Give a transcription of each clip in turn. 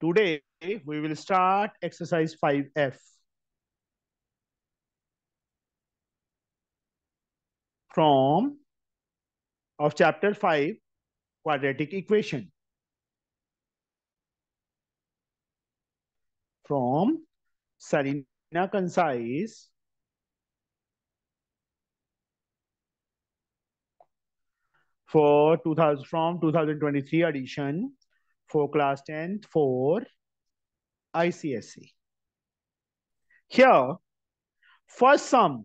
Today, we will start exercise 5F. From of chapter 5, quadratic equation. From Sarina Concise for 2000 from 2023 edition for class 10 for ICSE. Here, first sum.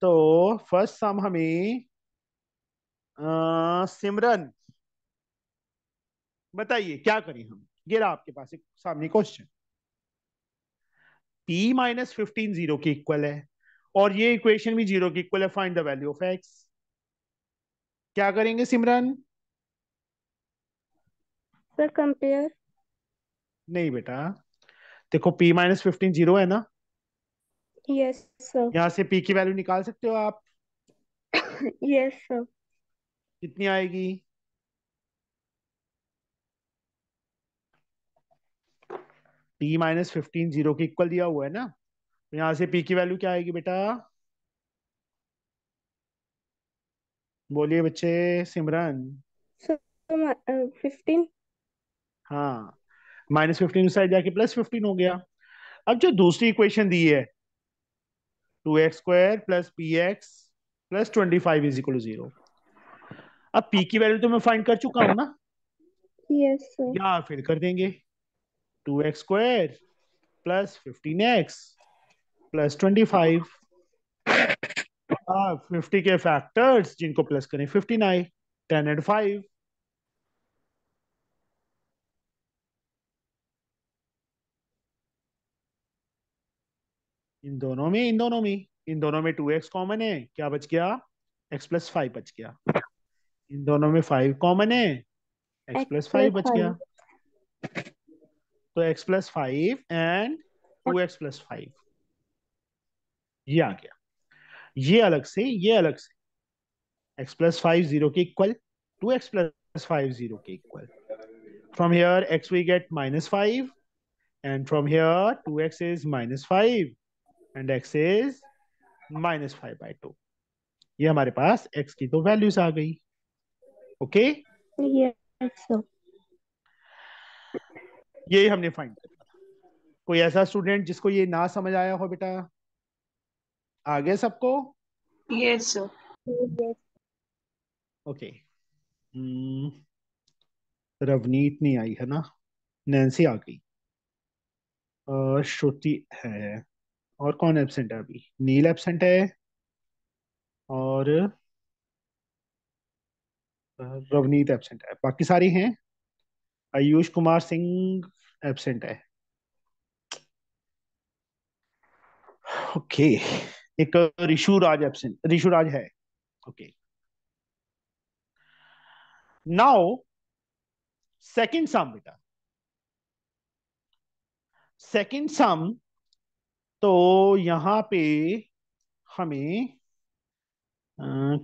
तो first sum हमें आ, सिमरन बताइए क्या करें हम ये रहा आपके पास एक सामने question P minus fifteen zero के इक्वल है और ये इक्वेशन भी जीरो के इक्वल है find the value of X क्या करेंगे सिमरन सर कंपेयर नहीं बेटा देखो p माइनस फिफ्टीन जीरो है ना यस सर यहाँ से p की वैल्यू निकाल सकते हो आप यस सर कितनी आएगी p माइनस फिफ्टीन जीरो की इक्वल दिया हुआ है ना तो यहाँ से p की वैल्यू क्या आएगी बेटा बोलिए बच्चे सिमरन फिफ्टीन so, uh, हाँ माइनस फिफ्टीन साइड जाके प्लस फिफ्टीन हो गया अब जो दूसरी इक्वेशन दी है two x square plus P x plus twenty five is equal zero अब पी की वैल्यू तो मैं फाइंड कर चुका हूं ना यस सर या फिर कर देंगे two x square plus fifteen X plus twenty five fifty के फैक्टर्स जिनको प्लस करें फिफ्टीन आए टेन एंड फाइव इन दोनों में इन दोनों में इन दोनों में टू एक्स कॉमन है क्या बच गया एक्स प्लस फाइव बच गया इन दोनों में फाइव कॉमन है एक्स प्लस फाइव बच गया तो X plus five and two X plus five ये आ गया ये अलग से ये अलग से एक्स प्लस फाइव जीरो के equal two X plus five zero के equal from here X we get minus five and from here two X is minus five and X is minus five by two ये हमारे पास x की दो values आ गई okay okay? ये हमने find किया कोई ऐसा स्टूडेंट जिसको ये ना समझ आया हो बेटा आ गए सबको यस ओके रवनीत नहीं आई है ना नैन्सी आ गई श्रुति है और कौन एबसेंट है अभी नील एबसेंट है और रवनीत एबसेंट है बाकी सारी हैं आयुष कुमार सिंह एबसेंट है ओके एक रिशु राज एबसेंट रिशु राज है ओके नाउ सेकंड सम बेटा सेकंड सम तो यहाँ पे हमें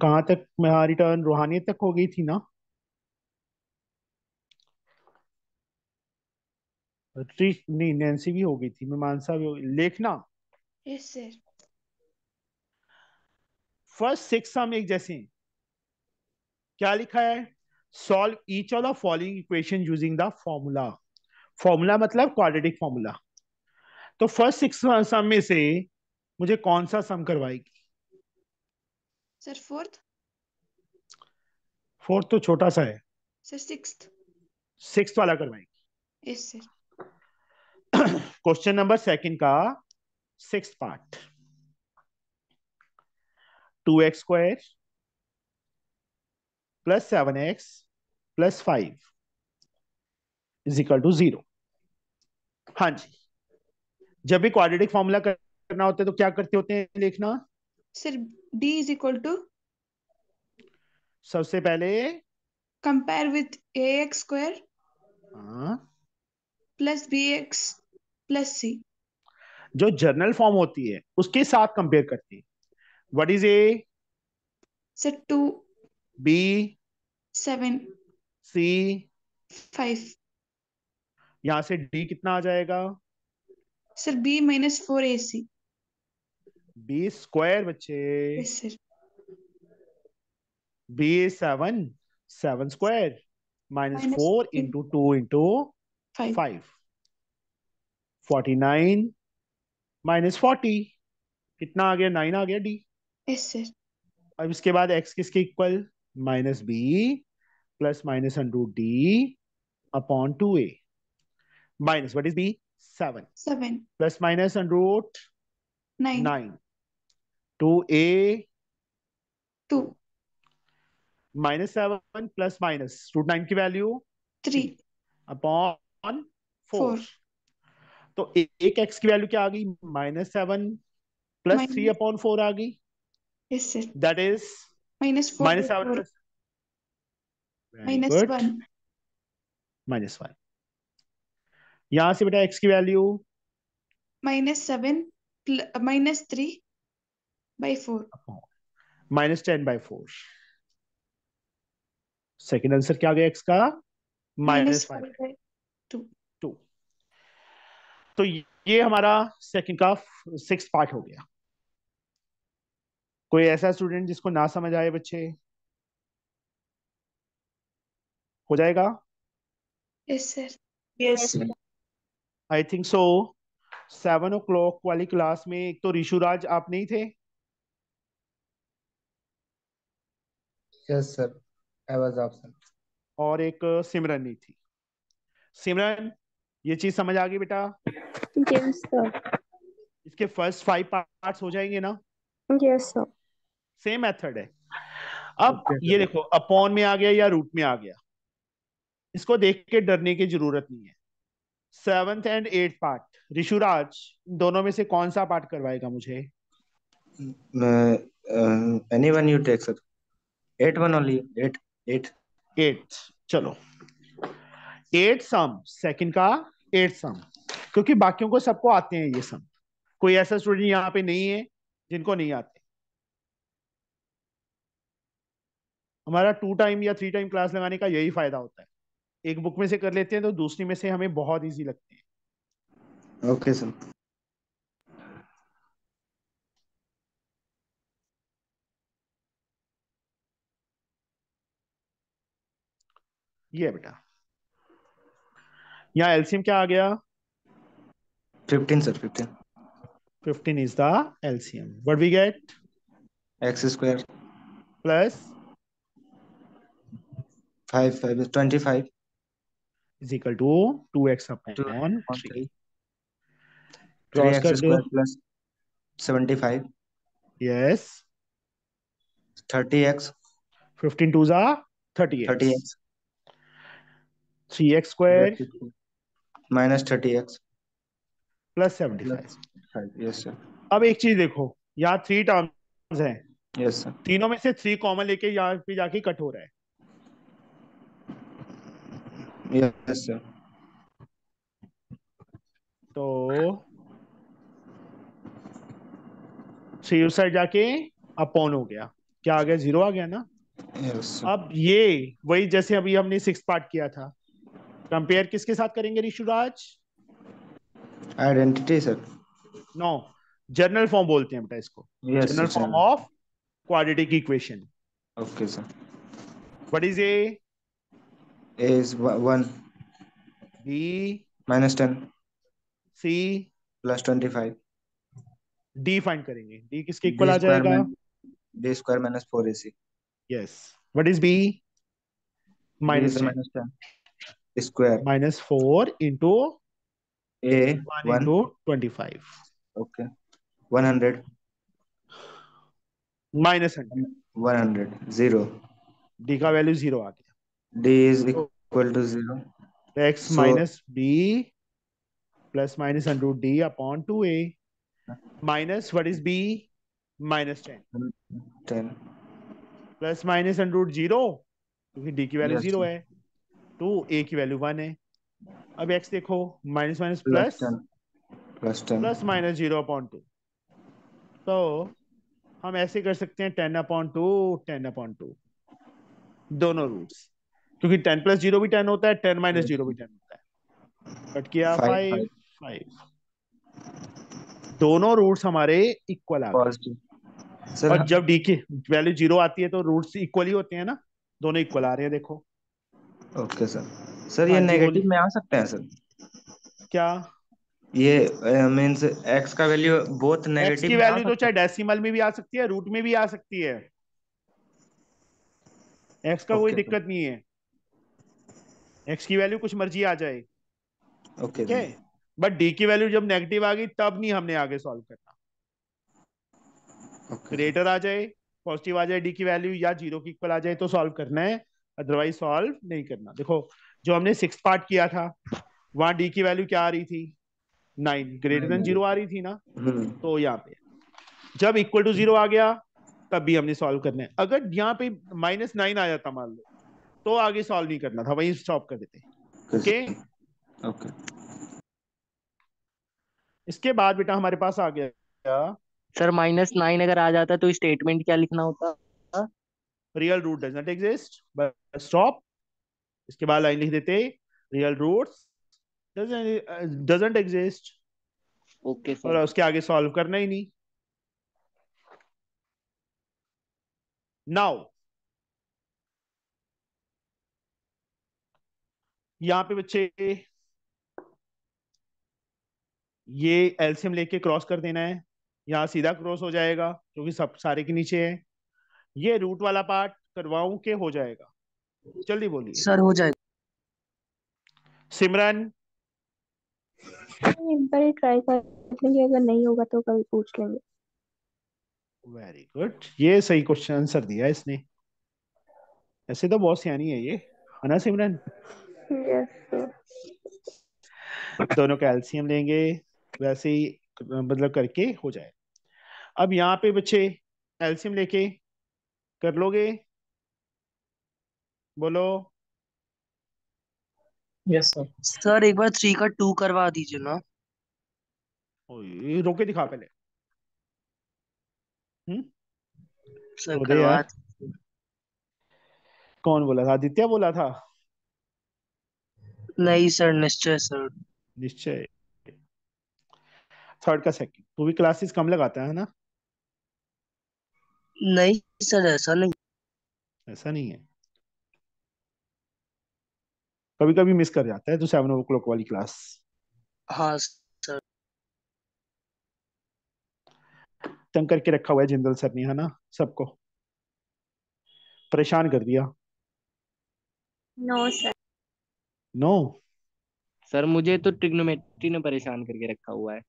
कहाँ तक हमारी टर्न रूहानी तक हो गई थी ना नहीं नैन्सी भी हो गई थी मैं मानसा भी हो गई लेखना यस फर्स्ट सिक्स हम एक जैसे हैं क्या लिखा है solve each of the following equation using the formula formula मतलब क्वाड्रेटिक फॉर्मूला तो फर्स्ट सिक्स सम में से मुझे कौन सा सम करवाएगी सर फोर्थ फोर्थ तो छोटा सा है सर सिक्स्थ सिक्स्थ वाला करवाएगी yes sir question number second का six part two x square plus seven X plus five is equal to zero हाँ जी जब भी क्वाड्रेटिक फॉर्मूला करना होता है तो क्या करते होते हैं लिखना sir d is equal to सबसे पहले कंपेयर विथ ax स्क्वायर हाँ। प्लस bx प्लस c जो जर्नल फॉर्म होती है उसके साथ कंपेयर करते हैं what is a sir 2 b 7 c 5 यहां से d कितना आ जाएगा सर बी माइनस फोर ए सी बी स्क्वायर बच्चे B seven seven square minus four into two into five forty nine minus forty कितना आ गया नाइन आ गया डी सर अब इसके बाद एक्स किसके equal minus B plus minus under D upon two A minus what is B seven. Seven. Plus minus and root nine. Nine. Two a. Two. Minus seven plus minus root nine की value three upon four तो एक x की value क्या आ गई minus seven plus three upon four आ गई that is minus minus seven plus minus one minus one यहां से बेटा एक्स की value minus seven minus three by four minus ten by four second answer क्या आ गया एक्स का माइनस टू टू तो ये हमारा सेकंड का सिक्स पार्ट हो गया कोई ऐसा स्टूडेंट जिसको ना समझ आए बच्चे हो जाएगा yes sir yes sir I think so seven o'clock वाली क्लास में एक तो ऋषुराज आप नहीं थे यस सर आई वाज और एक uh, सिमरन नहीं थी सिमरन ये चीज समझ आ गई बेटा यस सर इसके फर्स्ट फाइव पार्ट्स हो जाएंगे ना यस सर सेम मेथड है अब okay, ये देखो अपॉन में आ गया या रूट में आ गया इसको देख के डरने की जरूरत नहीं है seventh and eighth part Rishuraj दोनों में से कौन सा पार्ट करवाएगा मुझे you take sir eight one only eight eight eight चलो एट सम सेकंड का एट सम क्योंकि बाकियों को सबको आते हैं ये सम कोई ऐसा स्टूडेंट यहाँ पे नहीं है जिनको नहीं आते हमारा टू टाइम या थ्री टाइम क्लास लगाने का यही फायदा होता है एक बुक में से कर लेते हैं तो दूसरी में से हमें बहुत इजी लगते हैं ओके सर ये बेटा यहाँ एलसीएम क्या आ गया fifteen sir fifteen fifteen is the LCM what we get x square plus five five twenty five is equal to two x upon three cross कर दो plus seventy five yes thirty x fifteen two जा thirty thirty x three x square minus thirty x plus seventy five yes sir अब एक चीज देखो यहाँ three terms हैं yes yes, sir तीनों में से थ्री कॉमन लेके यहाँ पे जाके कट हो रहा है यस सर तो सीव जाके अपॉन हो गया क्या आ गया जीरो आ गया ना यस अब ये वही जैसे अभी हमने सिक्स पार्ट किया था कंपेयर किसके साथ करेंगे Rishuraj identity sir no general form बोलते हैं बेटा इसको general form of quadratic equation okay sir what is a A is one. B minus ten. C plus twenty five D find करेंगे डी किसके इक्वल आ जाएगा D square minus four A c yes what is b minus minus ten square minus four into a one into twenty five okay one hundred minus hundred one hundred zero D का value zero आ गया d is equal to 0. x so, minus b plus minus under root d upon 2a minus what is b? Minus 10. 10. Plus minus under root zero क्योंकि D की value zero है two तो a की value one है अब x देखो minus minus plus plus plus minus zero upon two तो हम ऐसे कर सकते हैं ten upon two ten upon two दोनों रूट्स क्योंकि टेन प्लस जीरो भी टेन होता है टेन माइनस जीरो भी टेन होता है कट किया फाइव फाइव दोनों रूट्स हमारे इक्वल आ गए और हाँ। जब डी की वैल्यू जीरो आती है तो रूट्स इक्वल ही होते हैं ना दोनों इक्वल आ रहे हैं देखो ओके सर सर ये नेगेटिव हाँ में आ सकते हैं सर क्या ये मींस uh, एक्स का वैल्यू बहुत नेगेटिव एक्स की वैल्यू तो चाहे डेसिमल में भी आ सकती है रूट में भी आ सकती है एक्स का कोई दिक्कत नहीं है एक्स की वैल्यू कुछ मर्जी आ जाए ओके okay, बट डी की वैल्यू जब नेगेटिव आ गई तब नहीं हमने आगे सॉल्व करना ग्रेटर okay. आ जाए पॉजिटिव आ जाए डी की वैल्यू या जीरो की इक्वल आ जाए तो सॉल्व करना है अदरवाइज सॉल्व नहीं करना देखो जो हमने सिक्स पार्ट किया था वहां डी की वैल्यू क्या आ रही थी नाइन ग्रेटर देन जीरो आ रही थी ना hmm. तो यहाँ पे जब इक्वल टू जीरो आ गया तब भी हमने सॉल्व करना है अगर यहाँ पे माइनस नाइन आ जाता मान लो तो आगे सॉल्व नहीं करना था वहीं स्टॉप कर देते ओके ओके इसके बाद बेटा हमारे पास आ गया सर माइनस नाइन अगर आ जाता तो स्टेटमेंट क्या लिखना होता real root does not exist stop इसके बाद लाइन लिख देते real root doesn't exist okay और उसके आगे सॉल्व करना ही नहीं नाउ यहाँ पे बच्चे ये एल्सियम लेके क्रॉस कर देना है यहाँ सीधा क्रॉस हो जाएगा क्योंकि सब सारे के नीचे है ये रूट वाला पार्ट करवाऊ के हो जाएगा जल्दी बोलिए सर हो जाएगा सिमरन ट्राई कर लेंगे अगर नहीं होगा तो कल पूछ लेंगे वेरी गुड ये सही क्वेश्चन आंसर दिया इसने ऐसे तो बहुत सियानी है ये है ना सिमरन दोनों कैल्शियम लेंगे वैसे ही मतलब करके हो जाए अब यहाँ पे बच्चे कैल्शियम लेके कर लोगे बोलो यस सर सर एक बार थ्री का टू करवा दीजिए ना रोके दिखा पहले हम्म कौन बोला था आदित्य बोला था नहीं सर निश्चय सर निश्चय थर्ड का सेकंड तू भी क्लासेस कम लगाता है ना नहीं सर ऐसा नहीं ऐसा नहीं है कभी कभी मिस कर जाता है तो सेवन ओ क्लॉक वाली क्लास हाँ सर तंग करके रखा हुआ है जिंदल सर ने है ना सबको परेशान कर दिया no no, sir no no. Sir मुझे तो ट्रिग्नोमेट्री ने परेशान करके रखा हुआ है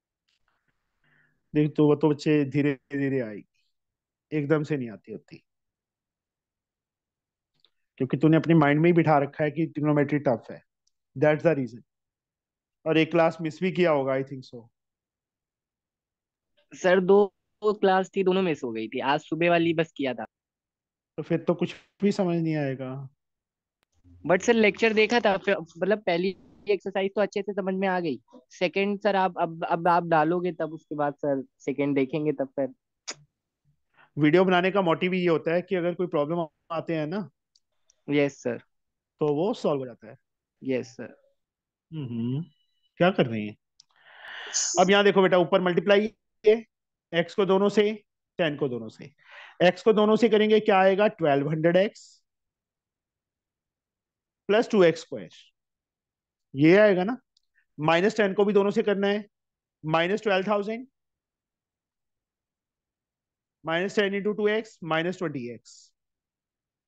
देख तो वो तो बच्चे धीरे धीरे आएगी एकदम से नहीं आती होती क्योंकि तूने अपने माइंड में ही बिठा रखा है कि ट्रिग्नोमेट्री टफ है दैट्स द रीजन और एक क्लास मिस भी किया होगा आई थिंक सो सर दो क्लास थी दोनों मिस हो गई थी आज सुबह वाली बस किया था तो फिर तो कुछ भी समझ नहीं आएगा बट सर लेक्चर देखा था मतलब पहली एक्सरसाइज तो अच्छे से समझ में आ गई सेकंड सर आप अब अब आप डालोगे तब उसके बाद सर सेकंड देखेंगे तब फिर वीडियो बनाने का मोटिव ये होता है कि अगर कोई प्रॉब्लम आते हैं ना यस yes, सर तो वो सॉल्व हो जाता है यस yes, सर हम्म क्या कर रहे हैं अब यहाँ देखो बेटा ऊपर मल्टीप्लाई एक्स को दोनों से टेन को दोनों से एक्स को दोनों से करेंगे क्या आएगा twelve hundred x plus two x square ये आएगा ना माइनस टेन को भी दोनों से करना है minus twelve thousand minus ten into two x minus twenty x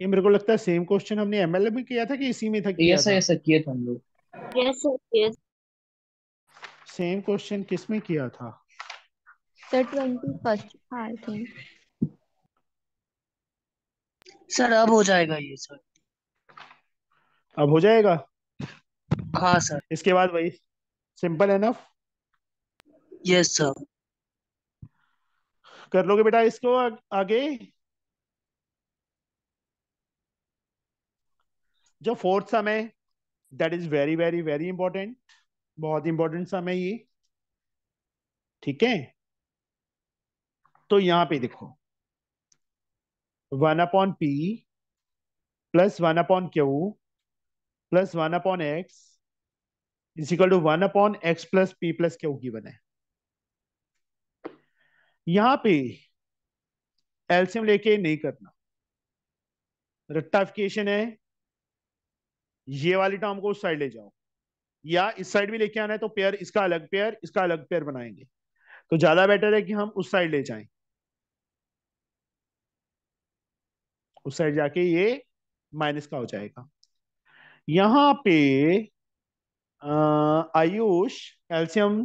ये मेरे को लगता है सेम क्वेश्चन हमने एमएलएम में किया था कि इसी में था किया yes, था yes, किया था हम लोग सेम क्वेश्चन किस में किया था सर अब हो जाएगा ये सर अब हो जाएगा हाँ सर इसके बाद वही सिंपल ना यस सर कर लोगे बेटा इसको आ, आगे जो फोर्थ सम है that is very very very important बहुत इंपॉर्टेंट सम है ये ठीक है तो यहां पे देखो one upon p plus one upon q plus one upon x is to one upon x plus p plus q की बने यहां पे एल्सियम लेके नहीं करना रेक्टाफिकेशन है ये वाली टर्म को उस साइड ले जाओ या इस साइड भी लेके आना है तो पेयर इसका अलग पेयर इसका अलग पेयर बनाएंगे तो ज्यादा बेटर है कि हम उस साइड ले जाएं उस साइड जाके ये माइनस का हो जाएगा यहां पे Ayush LCM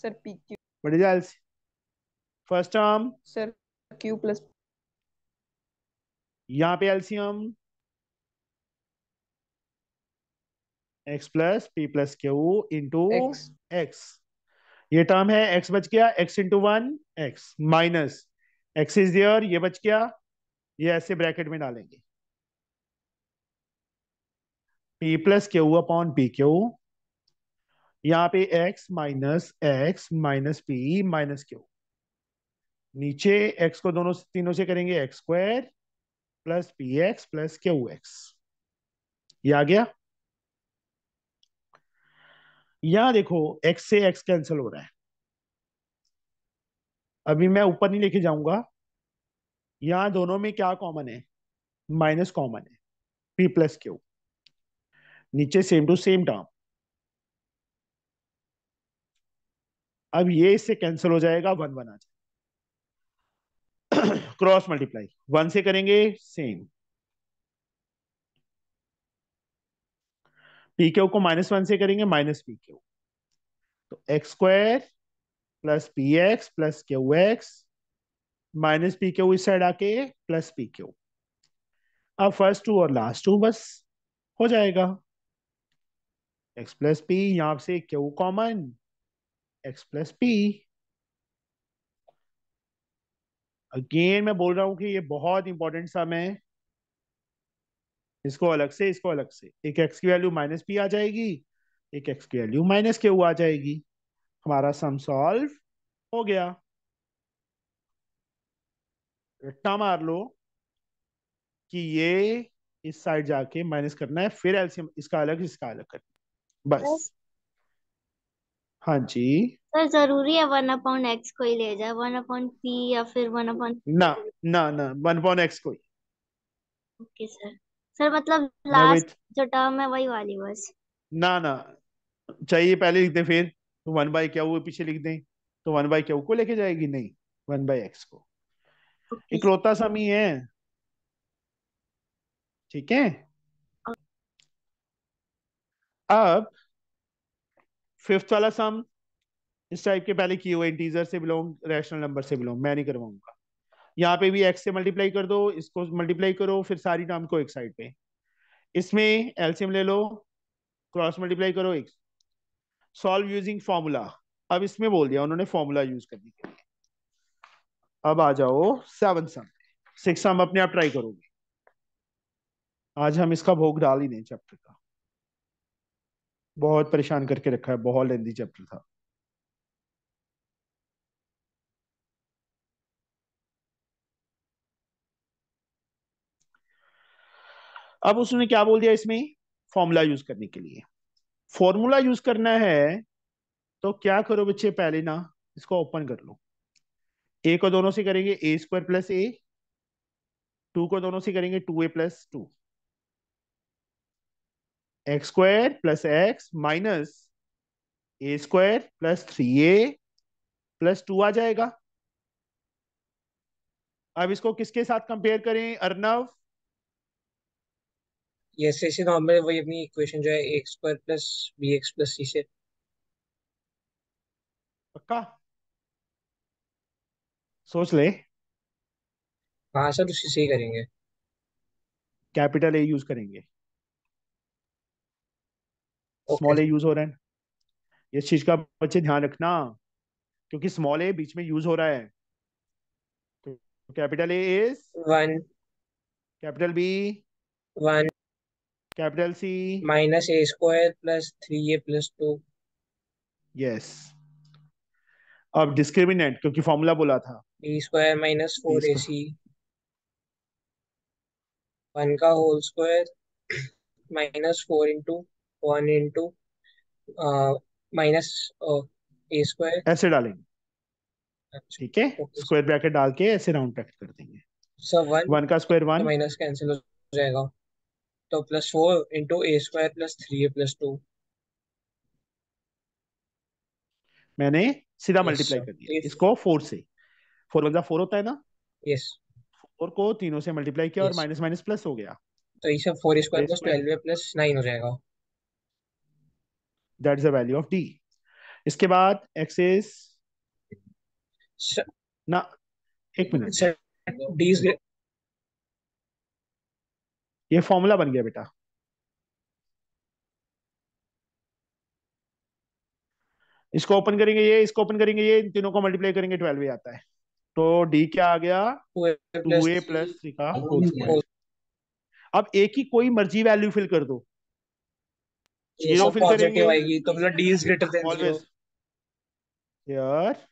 sir p q what is first term sir q plus यहां पे LCM x plus p plus q into x ये टर्म है एक्स बच गया x into one x minus x is there ये बच गया ये ऐसे ब्रैकेट में डालेंगे p plus q upon p q यहाँ पे x minus x minus p minus q नीचे एक्स को दोनों तीनों से करेंगे x square plus P x plus q x ये आ गया यहां देखो एक्स से एक्स कैंसिल हो रहा है अभी मैं ऊपर नहीं लेके जाऊंगा यहां दोनों में क्या कॉमन है माइनस कॉमन है पी प्लस क्यू नीचे सेम टू सेम टर्म अब ये इससे कैंसिल हो जाएगा वन वन आ जाएगा क्रॉस मल्टीप्लाई वन से करेंगे सेम पी क्यू को माइनस वन से करेंगे माइनस पी क्यू तो x square plus P x plus q x minus p q इस साइड आके प्लस पी क्यू अब फर्स्ट टू और लास्ट टू बस हो जाएगा एक्स प्लस पी यहां से q common x plus p again मैं बोल रहा हूं कि ये बहुत इंपॉर्टेंट सम है इसको अलग से इसको अलग से एक x की वैल्यू माइनस पी आ जाएगी एक x की वैल्यू माइनस q आ जाएगी हमारा सम सॉल्व हो गया रट्टा मार लो कि ये इस साइड जाके माइनस करना है फिर एलसीएम इसका अलग इसका अलग करना बस हाँ जी सर जरूरी है वन अपॉन एक्स को ही ले जाए वन अपॉन पी या फिर वन अपॉन ना ना ना वन अपॉन एक्स को ही ओके सर सर मतलब लास्ट जो टर्म है वही वाली बस ना ना चाहिए पहले लिख दें फिर तो वन बाई क्या हुआ पीछे लिख दें तो वन बाई क्या को लेके जाएगी नहीं वन बाई एक्स को इकलौता समी है ठीक है अब फिफ्थ वाला सम इस टाइप के पहले किए हुए इंटीजर से बिलोंग रैशनल नंबर से बिलोंग मैं नहीं करवाऊंगा यहाँ पे भी एक्स से मल्टीप्लाई कर दो इसको मल्टीप्लाई करो फिर सारी टर्म को एक साइड पे इसमें एलसीएम ले लो क्रॉस मल्टीप्लाई करो एक सॉल्व यूजिंग फॉर्मूला अब इसमें बोल दिया उन्होंने फॉर्मूला यूज करने के लिए अब आ जाओ सेवन सम सिक्स सम अपने आप ट्राई करोगे आज हम इसका भोग डाल ही नहीं चैप्टर का बहुत परेशान करके रखा है बहुत लेंदी चैप्टर था अब उसने क्या बोल दिया इसमें फॉर्मूला यूज करने के लिए फॉर्मूला यूज करना है तो क्या करो बच्चे पहले ना इसको ओपन कर लो ए को दोनों से करेंगे a square plus a two को दोनों से करेंगे two a plus two x square plus x minus a square plus three a plus two आ जाएगा अब इसको किसके साथ कंपेयर करें अर्नव यस ऐसे नॉर्मल वही अपनी इक्वेशन जो है x square plus B x plus c से पक्का सोच ले हाँ सर उसी से ही करेंगे कैपिटल ए यूज करेंगे स्मॉल ए यूज हो रहे हैं इस चीज का बच्चे ध्यान रखना क्योंकि स्मॉल ए बीच में यूज हो रहा है capital A is one capital B one capital C minus a square plus three a plus two yes अब डिस्क्रिमिनेंट क्योंकि फॉर्मूला बोला था बी स्क्वायर माइनस फोर ए सी वन का whole square minus four into one into minus a square ऐसे डालेंगे अच्छा, ठीक है स्क्वायर ब्रैकेट डाल के ऐसे राउंड ब्रैकेट कर देंगे सो वन वन का स्क्वायर वन माइनस कैंसिल हो जाएगा तो plus four into a square plus three a plus two मैंने सीधा मल्टीप्लाई कर दिया इसको फोर से फोर वन फोर होता है ना यस फोर को तीनों से मल्टीप्लाई किया और माइनस माइनस प्लस हो गया तो इसे four square plus twelve plus nine हो जाएगा that is the value of D इसके बाद एक्सेस ना एक मिनट ये फॉर्मूला बन गया बेटा इसको ओपन करेंगे ये इसको ओपन करेंगे ये इन तीनों को मल्टीप्लाई करेंगे ट्वेल्व ही आता है तो डी क्या आ गया टू ए प्लस थ्री का अब ए की कोई मर्जी वैल्यू फिल कर दो चीजों फिल करेंगे आएगी तो मतलब D is greater than always यार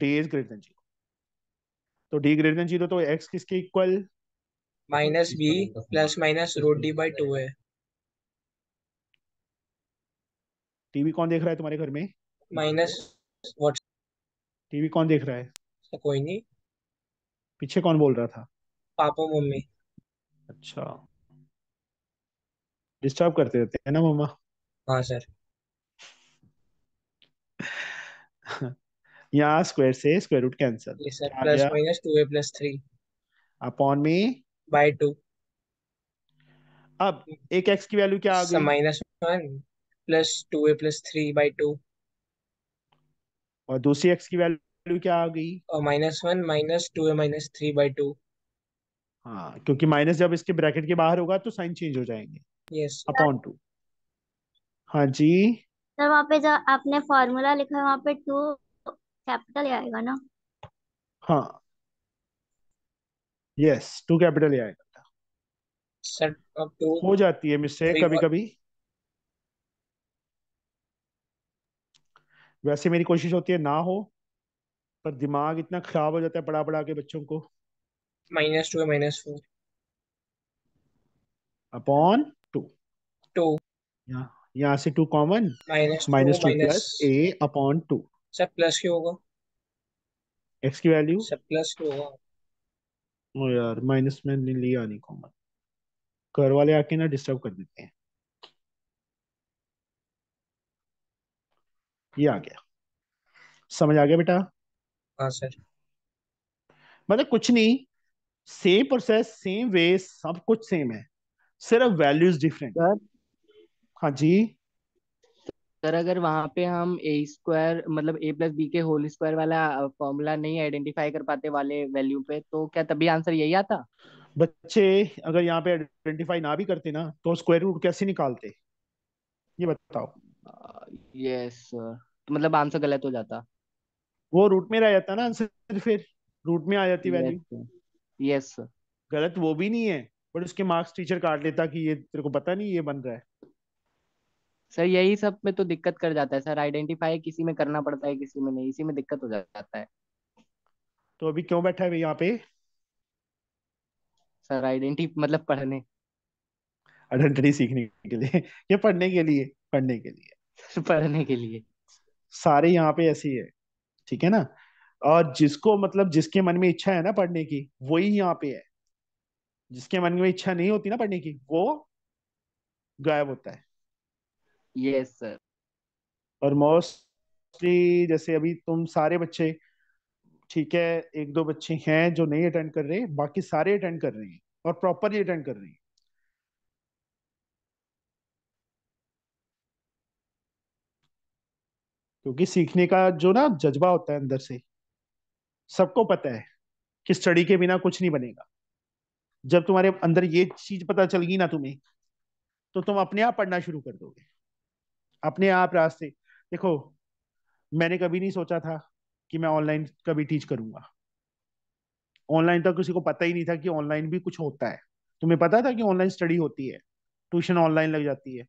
D is greater than zero तो डी ग्रेटर देन जीरो तो एक्स किसके equal minus B plus minus root D by two है टीवी कौन देख रहा है तुम्हारे घर में माइनस व्हाट टीवी कौन देख रहा है अच्छा, कोई नहीं पीछे कौन बोल रहा था पापा मम्मी अच्छा डिस्टर्ब करते रहते हैं ना मम्मा हाँ सर यहाँ स्क्वायर से स्क्वायर रूट कैंसिल ये sir plus minus two a plus three upon में बाय टू अब एक एक्स की वैल्यू क्या आ गई minus one plus two a plus three by two और दूसरी एक्स की वैल्यू क्या आ गई और minus one minus two A minus three by two हाँ क्योंकि माइनस जब इसके ब्रैकेट के बाहर होगा तो साइन चेंज हो जाएंगे यस अपॉन टू हाँ जी सर वहाँ पे जो आपने फॉर्मूला लिखा है वहाँ पे टू कैपिटल आएगा ना हाँ यस टू कैपिटल ही आएगा सर हो जाती है मिस्टेक कभी कभी वैसे मेरी कोशिश होती है ना हो पर दिमाग इतना खराब हो जाता है पढ़ा पढ़ा के बच्चों को minus two minus four upon यहाँ यहाँ से two common minus two plus a upon two सब प्लस क्यों होगा एक्स की वैल्यू सब प्लस क्यों होगा ओ यार माइनस में नहीं लिया नहीं कॉमन घर वाले आके ना डिस्टर्ब कर देते हैं ये आ गया समझ आ गया बेटा हाँ सर मतलब कुछ नहीं सेम प्रोसेस सेम वे सब कुछ सेम है सिर्फ वैल्यूज डिफरेंट सर हाँ जी सर अगर वहाँ पे हम ए स्क्वायर मतलब ए प्लस बी के होल स्क्वायर वाला फॉर्मूला नहीं आइडेंटिफाई कर पाते वाले वैल्यू पे तो क्या तभी आंसर यही आता बच्चे अगर यहाँ पे आइडेंटिफाई ना भी करते ना तो स्क्वायर रूट कैसे निकालते ये बताओ यस तो मतलब आंसर गलत हो जाता वो रूट में रह जाता ना आंसर फिर रूट में आ जाती वैल्यू यस गलत वो भी नहीं है बट उसके मार्क्स टीचर काट लेता कि ये तेरे को पता नहीं ये बन रहा है सर यही सब में तो दिक्कत कर जाता है सर आइडेंटिफाई किसी में करना पड़ता है किसी में नहीं इसी में दिक्कत हो जाता है तो अभी क्यों बैठा है यहाँ पे सर आइडेंटिटी मतलब पढ़ने आइडेंटिटी सीखने के लिए ये पढ़ने के लिए पढ़ने के लिए पढ़ने के लिए सारे यहाँ पे ऐसे ही है ठीक है ना और जिसको मतलब जिसके मन में इच्छा है ना पढ़ने की वही यहाँ पे है जिसके मन में इच्छा नहीं होती ना पढ़ने की वो गायब होता है यस सर और मोस्टली जैसे अभी तुम सारे बच्चे ठीक है एक दो बच्चे हैं जो नहीं अटेंड कर रहे बाकी सारे अटेंड कर रहे हैं और प्रॉपरली अटेंड कर रहे हैं क्योंकि सीखने का जो ना जज्बा होता है अंदर से सबको पता है कि स्टडी के बिना कुछ नहीं बनेगा जब तुम्हारे अंदर ये चीज पता चल गई ना तुम्हें तो तुम अपने आप पढ़ना शुरू कर दोगे अपने आप रास्ते देखो मैंने कभी नहीं सोचा था कि मैं ऑनलाइन कभी टीच करूंगा ऑनलाइन तो किसी को पता ही नहीं था कि ऑनलाइन भी कुछ होता है तुम्हें पता था कि ऑनलाइन स्टडी होती है ट्यूशन ऑनलाइन लग जाती है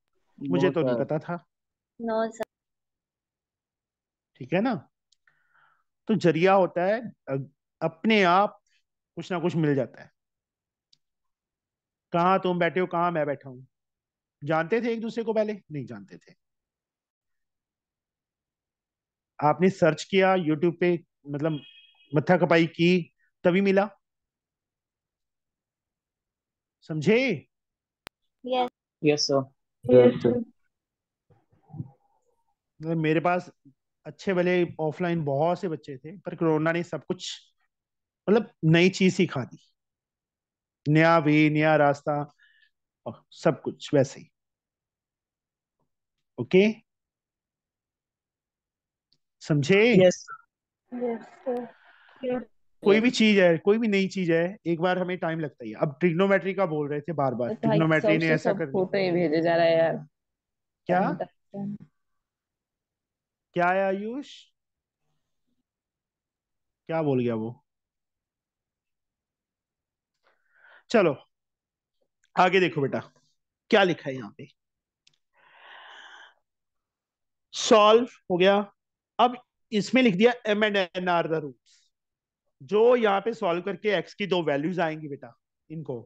मुझे तो नहीं पता था ठीक है ना तो जरिया होता है अपने आप कुछ ना कुछ मिल जाता है कहा तुम बैठे हो कहा मैं बैठा हूं जानते थे एक दूसरे को पहले नहीं जानते थे आपने सर्च किया यूट्यूब पे मतलब मत्था कपाई की तभी मिला समझे यस यस सर मेरे पास अच्छे वाले ऑफलाइन बहुत से बच्चे थे पर कोरोना ने सब कुछ मतलब नई चीज सिखा दी नया वे नया रास्ता सब कुछ वैसे ही ओके okay? समझे yes. कोई भी चीज है कोई भी नई चीज है एक बार हमें टाइम लगता है अब ट्रिग्नोमेट्री का बोल रहे थे बार बार ट्रिग्नोमेट्री ने ऐसा कर फोटो ही भेजे जा रहा है यार क्या क्या है आयुष क्या बोल गया वो चलो आगे देखो बेटा क्या लिखा है यहाँ पे सॉल्व हो गया अब इसमें लिख दिया m and n are the roots जो यहाँ पे सॉल्व करके एक्स की दो वैल्यूज आएंगी बेटा इनको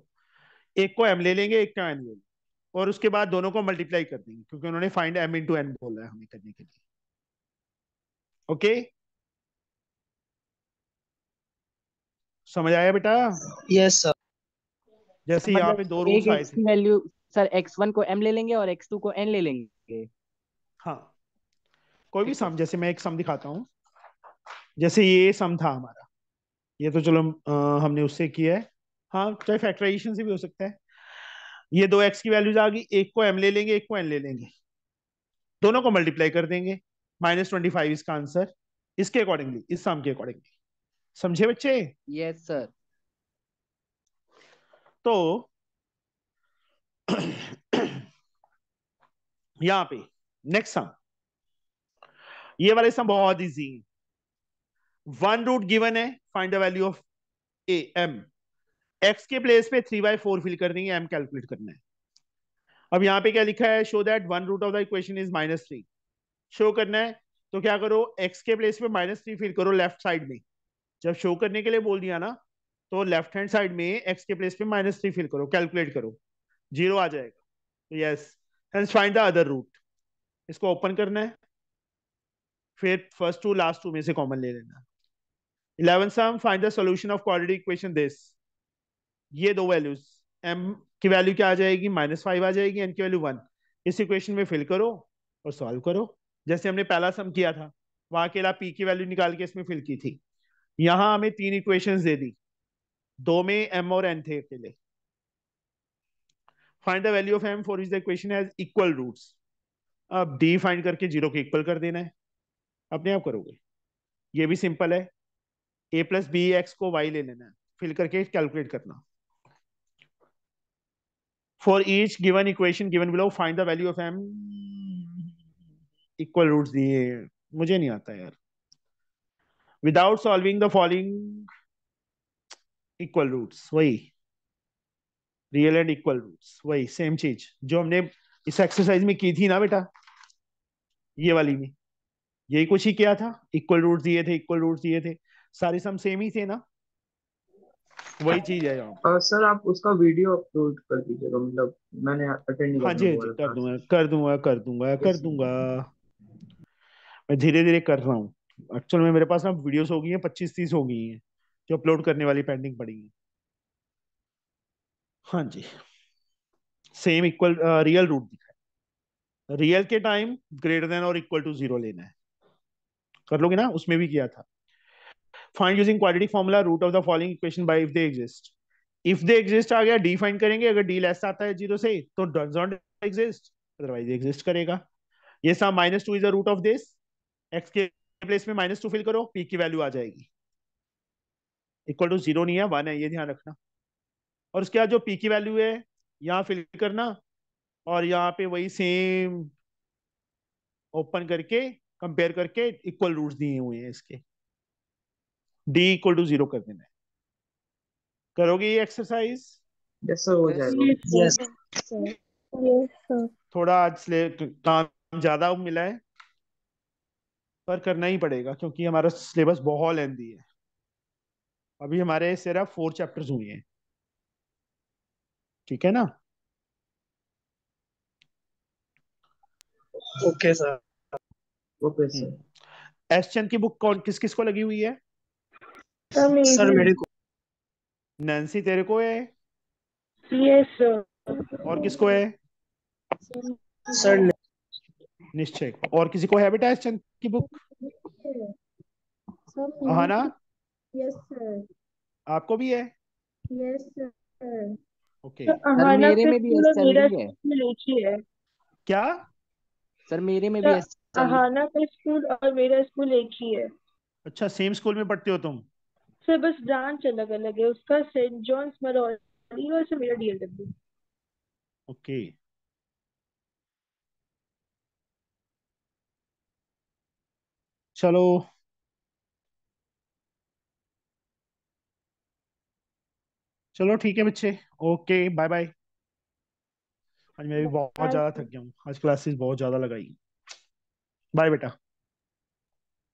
एक को एम ले लेंगे एक को एन ले लेंगे और उसके बाद दोनों को मल्टीप्लाई कर देंगे क्योंकि उन्होंने find m into n बोला है हमें करने के लिए ओके समझ आया बेटा यस सर जैसे मतलब यहाँ पे दो रूट्स आए थे वैल्यू सर एक्स वन को एम ले लेंगे और एक्स टू को एन ले लेंगे हाँ कोई भी सम जैसे मैं एक सम दिखाता हूँ जैसे ये सम था हमारा ये तो चलो हमने उससे किया है हाँ चाहे फैक्टराइजेशन से भी हो सकता है ये दो एक्स की वैल्यूज आ गई एक को एम ले लेंगे एक को एन ले लेंगे दोनों को मल्टीप्लाई कर देंगे माइनस ट्वेंटी फाइव इसका आंसर इसके अकॉर्डिंगली इस सम के अकॉर्डिंगली समझे बच्चे यस सर तो यहां पे नेक्स्ट सम ये वाले सम बहुत इजी है वन रूट गिवन है find the value of a m x के प्लेस पे थ्री बाई फोर फिल करनी है एम कैलकुलेट करना है अब यहाँ पे क्या लिखा है show that one root of the equation is minus three show करना है तो क्या करो एक्स के प्लेस पे माइनस थ्री फिल करो लेफ्ट साइड में जब शो करने के लिए बोल दिया ना तो लेफ्ट हैंड साइड में एक्स के प्लेस पे माइनस थ्री फिल करो कैलकुलेट करो जीरो आ जाएगा तो yes find the other root इसको ओपन करना है फिर फर्स्ट टू लास्ट टू में से कॉमन ले लेना eleven sum find the solution of quadratic equation this ये दो वैल्यूज एम की वैल्यू क्या आ जाएगी माइनस फाइव आ जाएगी एन की वैल्यू वन इस इक्वेशन में फिल करो और सॉल्व करो जैसे हमने पहला सम किया था वहां अकेला पी की वैल्यू निकाल के इसमें फिल की थी यहां हमें तीन इक्वेशन दे दी दो में एम और एन थे अकेले find the value of M for is the equation has equal roots अब डी फाइंड करके जीरो के इक्वल कर देना है अपने आप करोगे ये भी सिंपल है ए प्लस बी एक्स को वाई ले लेना है फिल करके कैलकुलेट करना for each given equation given below find the value of M equal root दिए मुझे नहीं आता यार without solving the following equal roots वही रियल एंड इक्वल रूट्स वही सेम चीज जो हमने इस एक्सरसाइज में की थी ना बेटा ये वाली में यही कुछ ही किया था इक्वल रूट दिए थे इक्वल रूट दिए थे सारे सम सेम ही थे ना वही चीज है यहाँ सर आप उसका वीडियो अपलोड कर दीजिएगा मतलब मैंने अटेंड हाँ जी जी कर दूंगा कर दूंगा कर दूंगा कर दूंगा मैं धीरे धीरे कर रहा हूँ एक्चुअल में मेरे पास ना वीडियोस हो गई हैं पच्चीस तीस हो गई हैं जो अपलोड करने वाली पेंडिंग पड़ी है हाँ जी सेम इक्वल रियल रूट दिखा रियल के टाइम ग्रेटर देन और इक्वल टू जीरो लेना है कर लोगे ना उसमें भी किया था find using quality formula root of the following equation by if they exist if they exist आ गया डी फाइंड करेंगे अगर डी लेस आता है जीरो से तो does not exist otherwise exist करेगा ये सा minus two is the root of this X के प्लेस में माइनस टू फिल करो पी की वैल्यू आ जाएगी इक्वल टू जीरो नहीं है वन है ये ध्यान रखना और उसके बाद जो पी की वैल्यू है यहाँ फिल करना और यहाँ पे वही सेम ओपन करके कंपेयर करके इक्वल रूट दिए हुए हैं इसके डी इक्वल टू जीरो कर देना है करोगे ये एक्सरसाइज yes, हो जाएगा yes. थोड़ा आज काम ज्यादा मिला है पर करना ही पड़ेगा क्योंकि हमारा सिलेबस बहुत लेंदी है अभी हमारे सिर्फ फोर चैप्टर्स हुए हैं ठीक है ना ओके okay, सर वो एस चंद हम्म। की बुक कौन किस किस को लगी हुई है सर मेरे को नैन्सी तेरे को है यस सर और किसको है सर निश्चय और किसी को है बेटा एस चंद की बुक हाँ ना यस सर आपको भी है यस सर ओके मेरे में भी एस चंद है क्या सर मेरे में भी एस अहाना का स्कूल और मेरा स्कूल एक ही है अच्छा सेम स्कूल में पढ़ते हो तुम सर बस ब्रांच अलग अलग है उसका सेंट जॉन्स मरौली और सर मेरा डीएलडब्ल्यू ओके चलो चलो ठीक है बच्चे ओके बाय बाय आज मैं भी बहुत ज्यादा थक गया हूँ आज क्लासेस बहुत ज्यादा लगाई बाय बेटा